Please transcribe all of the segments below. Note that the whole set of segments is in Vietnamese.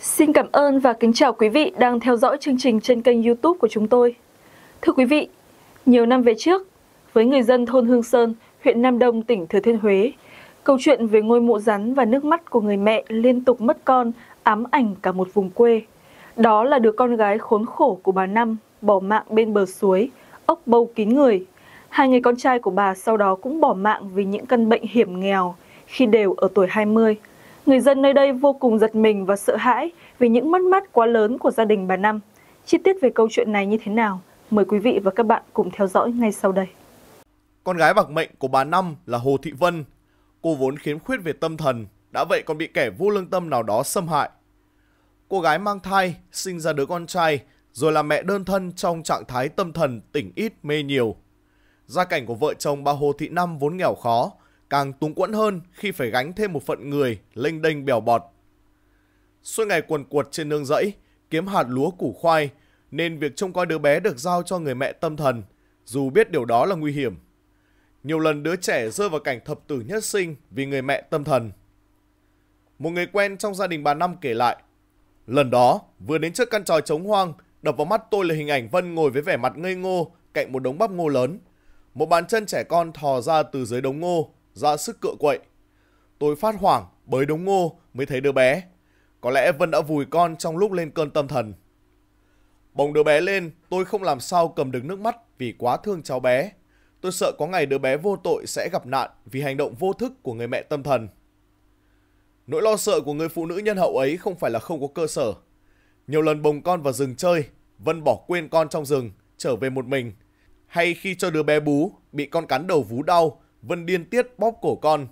Xin cảm ơn và kính chào quý vị đang theo dõi chương trình trên kênh YouTube của chúng tôi. Thưa quý vị, nhiều năm về trước, với người dân thôn Hương Sơn, huyện Nam Đông, tỉnh Thừa Thiên Huế, câu chuyện về ngôi mộ rắn và nước mắt của người mẹ liên tục mất con ám ảnh cả một vùng quê. Đó là đứa con gái khốn khổ của bà Năm bỏ mạng bên bờ suối, ốc bâu kín người. Hai người con trai của bà sau đó cũng bỏ mạng vì những căn bệnh hiểm nghèo khi đều ở tuổi 20. Người dân nơi đây vô cùng giật mình và sợ hãi vì những mất mát quá lớn của gia đình bà Năm. Chi tiết về câu chuyện này như thế nào? Mời quý vị và các bạn cùng theo dõi ngay sau đây. Con gái bạc mệnh của bà Năm là Hồ Thị Vân. Cô vốn khiếm khuyết về tâm thần, đã vậy còn bị kẻ vô lương tâm nào đó xâm hại. Cô gái mang thai, sinh ra đứa con trai, rồi là mẹ đơn thân trong trạng thái tâm thần tỉnh ít mê nhiều. Gia cảnh của vợ chồng bà Hồ Thị Năm vốn nghèo khó, càng túng quẫn hơn khi phải gánh thêm một phận người lênh đênh bèo bọt. Suốt ngày quần cuột trên nương rẫy, kiếm hạt lúa củ khoai, nên việc trông coi đứa bé được giao cho người mẹ tâm thần, dù biết điều đó là nguy hiểm. Nhiều lần đứa trẻ rơi vào cảnh thập tử nhất sinh vì người mẹ tâm thần. Một người quen trong gia đình bà Năm kể lại, lần đó vừa đến trước căn tròi trống hoang, đập vào mắt tôi là hình ảnh Vân ngồi với vẻ mặt ngây ngô cạnh một đống bắp ngô lớn. Một bàn chân trẻ con thò ra từ dưới đống ngô, ra sức cựa quậy. Tôi phát hoảng, bới đống ngô mới thấy đứa bé. Có lẽ Vân đã vùi con trong lúc lên cơn tâm thần. Bồng đứa bé lên, tôi không làm sao cầm được nước mắt vì quá thương cháu bé. Tôi sợ có ngày đứa bé vô tội sẽ gặp nạn vì hành động vô thức của người mẹ tâm thần. Nỗi lo sợ của người phụ nữ nhân hậu ấy không phải là không có cơ sở. Nhiều lần bồng con vào rừng chơi, Vân bỏ quên con trong rừng, trở về một mình. Hay khi cho đứa bé bú, bị con cắn đầu vú đau, Vân điên tiết bóp cổ con.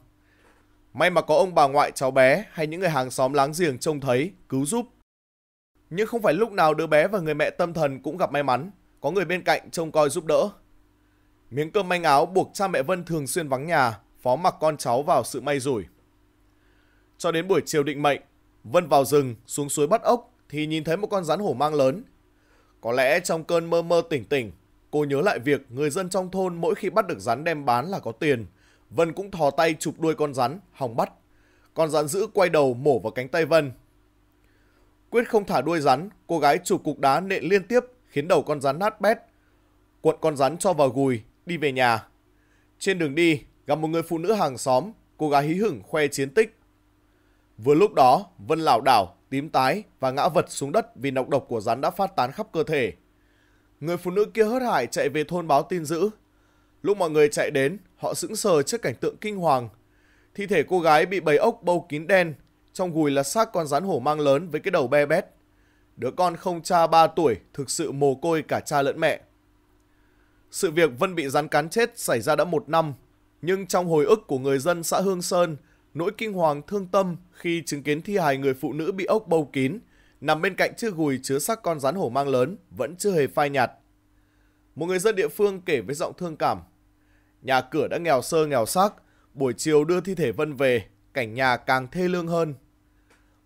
May mà có ông bà ngoại cháu bé hay những người hàng xóm láng giềng trông thấy, cứu giúp. Nhưng không phải lúc nào đứa bé và người mẹ tâm thần cũng gặp may mắn, có người bên cạnh trông coi giúp đỡ. Miếng cơm manh áo buộc cha mẹ Vân thường xuyên vắng nhà, phó mặc con cháu vào sự may rủi. Cho đến buổi chiều định mệnh, Vân vào rừng xuống suối bắt ốc thì nhìn thấy một con rắn hổ mang lớn. Có lẽ trong cơn mơ mơ tỉnh tỉnh, Cô nhớ lại việc người dân trong thôn mỗi khi bắt được rắn đem bán là có tiền. Vân cũng thò tay chụp đuôi con rắn, hòng bắt. Con rắn giữ quay đầu mổ vào cánh tay Vân. Quyết không thả đuôi rắn, cô gái chụp cục đá nện liên tiếp khiến đầu con rắn nát bét. Cuộn con rắn cho vào gùi, đi về nhà. Trên đường đi, gặp một người phụ nữ hàng xóm, cô gái hí hửng khoe chiến tích. Vừa lúc đó, Vân lảo đảo, tím tái và ngã vật xuống đất vì nọc độc của rắn đã phát tán khắp cơ thể. Người phụ nữ kia hớt hải chạy về thôn báo tin dữ. Lúc mọi người chạy đến, họ sững sờ trước cảnh tượng kinh hoàng. Thi thể cô gái bị bầy ốc bâu kín đen, trong gùi là xác con rắn hổ mang lớn với cái đầu be bét. Đứa con không cha 3 tuổi thực sự mồ côi cả cha lẫn mẹ. Sự việc Vân bị rắn cắn chết xảy ra đã một năm, nhưng trong hồi ức của người dân xã Hương Sơn, nỗi kinh hoàng thương tâm khi chứng kiến thi hài người phụ nữ bị ốc bầu kín – nằm bên cạnh chiếc gùi chứa xác con rắn hổ mang lớn vẫn chưa hề phai nhạt. Một người dân địa phương kể với giọng thương cảm. Nhà cửa đã nghèo sơ nghèo xác, buổi chiều đưa thi thể Vân về, cảnh nhà càng thê lương hơn.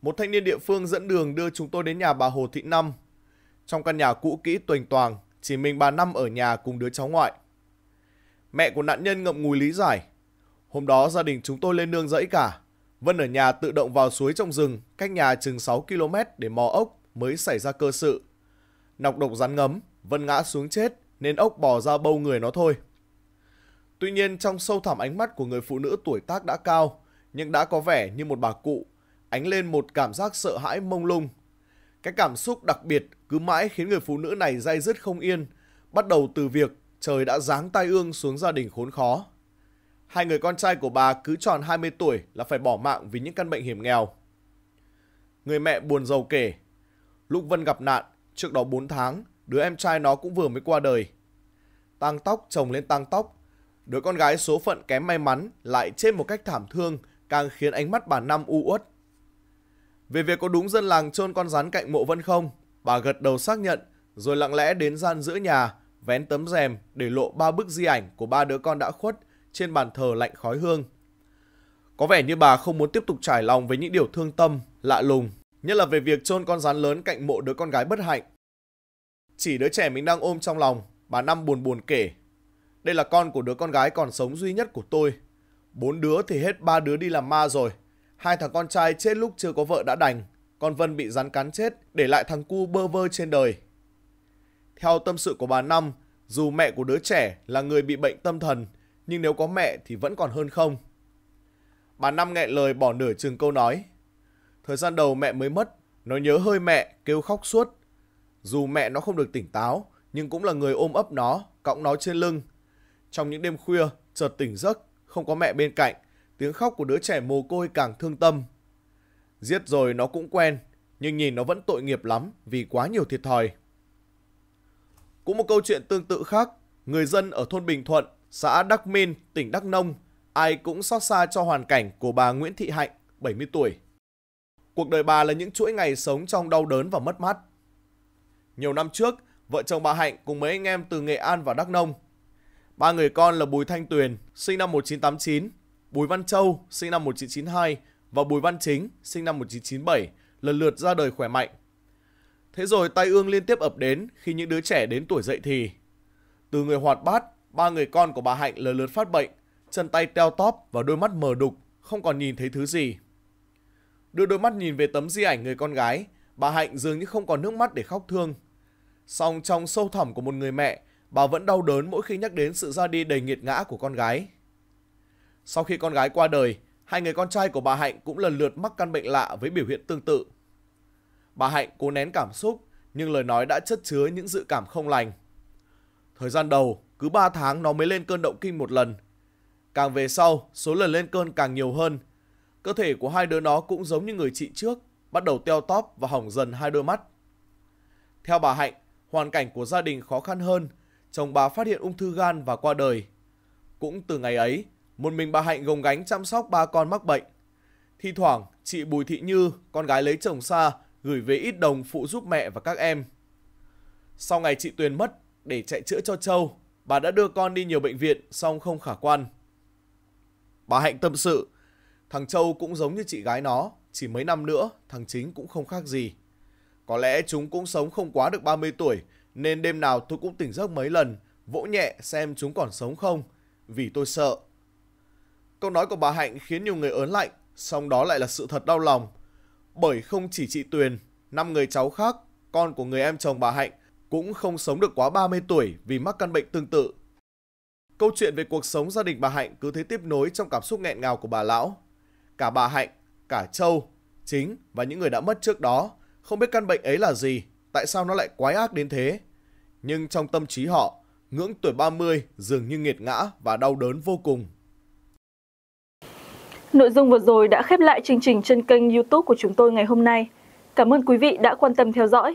Một thanh niên địa phương dẫn đường đưa chúng tôi đến nhà bà Hồ Thị Năm. Trong căn nhà cũ kỹ tuềnh toàng, chỉ mình bà Năm ở nhà cùng đứa cháu ngoại. Mẹ của nạn nhân ngậm ngùi lý giải. Hôm đó gia đình chúng tôi lên nương dẫy cả, Vân ở nhà tự động vào suối trong rừng, cách nhà chừng 6 km để mò ốc mới xảy ra cơ sự. Nọc độc rắn ngấm, Vân ngã xuống chết nên ốc bò ra bâu người nó thôi. Tuy nhiên trong sâu thẳm ánh mắt của người phụ nữ tuổi tác đã cao, nhưng đã có vẻ như một bà cụ, ánh lên một cảm giác sợ hãi mông lung. Cái cảm xúc đặc biệt cứ mãi khiến người phụ nữ này day dứt không yên, bắt đầu từ việc trời đã giáng tai ương xuống gia đình khốn khó. Hai người con trai của bà cứ tròn 20 tuổi là phải bỏ mạng vì những căn bệnh hiểm nghèo. Người mẹ buồn giàu kể, lúc Vân gặp nạn, trước đó 4 tháng, đứa em trai nó cũng vừa mới qua đời. Tăng tóc chồng lên tăng tóc, đứa con gái số phận kém may mắn lại chết một cách thảm thương càng khiến ánh mắt bà Năm u uất. Về việc có đúng dân làng chôn con rắn cạnh mộ Vân không, bà gật đầu xác nhận rồi lặng lẽ đến gian giữa nhà, vén tấm rèm để lộ ba bức di ảnh của ba đứa con đã khuất trên bàn thờ lạnh khói hương. Có vẻ như bà không muốn tiếp tục trải lòng với những điều thương tâm, lạ lùng, nhất là về việc chôn con rắn lớn cạnh mộ đứa con gái bất hạnh. Chỉ đứa trẻ mình đang ôm trong lòng, bà Năm buồn buồn kể. Đây là con của đứa con gái còn sống duy nhất của tôi. Bốn đứa thì hết ba đứa đi làm ma rồi. Hai thằng con trai chết lúc chưa có vợ đã đành. Con Vân bị rắn cắn chết, để lại thằng cu bơ vơ trên đời. Theo tâm sự của bà Năm, dù mẹ của đứa trẻ là người bị bệnh tâm thần, nhưng nếu có mẹ thì vẫn còn hơn không. Bà Năm nghẹn lời bỏ nửa chừng câu nói. Thời gian đầu mẹ mới mất, nó nhớ hơi mẹ, kêu khóc suốt. Dù mẹ nó không được tỉnh táo, nhưng cũng là người ôm ấp nó, cõng nó trên lưng. Trong những đêm khuya, chợt tỉnh giấc, không có mẹ bên cạnh, tiếng khóc của đứa trẻ mồ côi càng thương tâm. Giết rồi nó cũng quen, nhưng nhìn nó vẫn tội nghiệp lắm vì quá nhiều thiệt thòi. Cũng một câu chuyện tương tự khác, người dân ở thôn Bình Thuận xã Đắc Minh, tỉnh Đắk Nông, ai cũng xót xa cho hoàn cảnh của bà Nguyễn Thị Hạnh, 70 tuổi. Cuộc đời bà là những chuỗi ngày sống trong đau đớn và mất mát. Nhiều năm trước, vợ chồng bà Hạnh cùng mấy anh em từ Nghệ An vào Đắk Nông. Ba người con là Bùi Thanh Tuyền, sinh năm 1989, Bùi Văn Châu, sinh năm 1992 và Bùi Văn Chính, sinh năm 1997, lần lượt ra đời khỏe mạnh. Thế rồi tai ương liên tiếp ập đến khi những đứa trẻ đến tuổi dậy thì. Từ người hoạt bát, Ba người con của bà Hạnh lần lượt phát bệnh, chân tay teo tóp và đôi mắt mờ đục, không còn nhìn thấy thứ gì. Đưa đôi mắt nhìn về tấm di ảnh người con gái, bà Hạnh dường như không còn nước mắt để khóc thương. Song trong sâu thẳm của một người mẹ, bà vẫn đau đớn mỗi khi nhắc đến sự ra đi đầy nghiệt ngã của con gái. Sau khi con gái qua đời, hai người con trai của bà Hạnh cũng lần lượt mắc căn bệnh lạ với biểu hiện tương tự. Bà Hạnh cố nén cảm xúc, nhưng lời nói đã chất chứa những dự cảm không lành. Thời gian đầu, cứ 3 tháng nó mới lên cơn động kinh một lần. Càng về sau, số lần lên cơn càng nhiều hơn. Cơ thể của hai đứa nó cũng giống như người chị trước, bắt đầu teo tóp và hỏng dần hai đôi mắt. Theo bà Hạnh, hoàn cảnh của gia đình khó khăn hơn, chồng bà phát hiện ung thư gan và qua đời. Cũng từ ngày ấy, một mình bà Hạnh gồng gánh chăm sóc ba con mắc bệnh. Thi thoảng, chị Bùi Thị Như, con gái lấy chồng xa, gửi về ít đồng phụ giúp mẹ và các em. Sau ngày chị Tuyền mất, để chạy chữa cho Châu, Bà đã đưa con đi nhiều bệnh viện song không khả quan. Bà Hạnh tâm sự, thằng Châu cũng giống như chị gái nó, chỉ mấy năm nữa thằng Chính cũng không khác gì. Có lẽ chúng cũng sống không quá được 30 tuổi, nên đêm nào tôi cũng tỉnh giấc mấy lần, vỗ nhẹ xem chúng còn sống không, vì tôi sợ. Câu nói của bà Hạnh khiến nhiều người ớn lạnh, song đó lại là sự thật đau lòng. Bởi không chỉ chị Tuyền, năm người cháu khác, con của người em chồng bà Hạnh cũng không sống được quá 30 tuổi vì mắc căn bệnh tương tự. Câu chuyện về cuộc sống gia đình bà Hạnh cứ thế tiếp nối trong cảm xúc nghẹn ngào của bà lão. Cả bà Hạnh, cả Châu, chính và những người đã mất trước đó không biết căn bệnh ấy là gì, tại sao nó lại quái ác đến thế. Nhưng trong tâm trí họ, ngưỡng tuổi 30 dường như nghiệt ngã và đau đớn vô cùng. Nội dung vừa rồi đã khép lại chương trình trên kênh YouTube của chúng tôi ngày hôm nay. Cảm ơn quý vị đã quan tâm theo dõi.